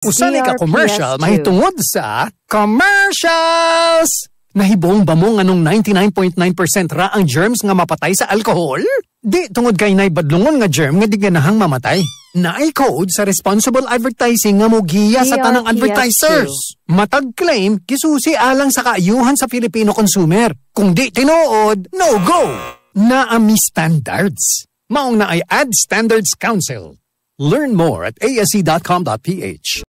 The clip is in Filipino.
Usan ka commercial e mahitungod sa commercials. Nahibong ba mo anong 99.9% ra ang germs nga mapatay sa alcohol? Di tungod kay nay naibadlungon nga germ nga di ganahang mamatay. Naay code sa responsible advertising nga mugiya sa tanang e advertisers. Matag claim kisusi alang sa kaayuhan sa Filipino consumer. Kung di tinuod, no go. Naami standards. Maong na ay Ad Standards Council. Learn more at asc.com.ph.